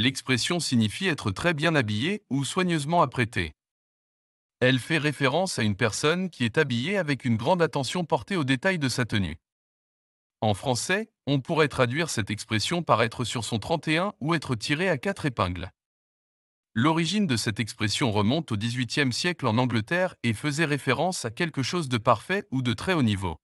L'expression signifie être très bien habillé ou soigneusement apprêté. Elle fait référence à une personne qui est habillée avec une grande attention portée aux détails de sa tenue. En français, on pourrait traduire cette expression par être sur son 31 ou être tiré à quatre épingles. L'origine de cette expression remonte au XVIIIe siècle en Angleterre et faisait référence à quelque chose de parfait ou de très haut niveau.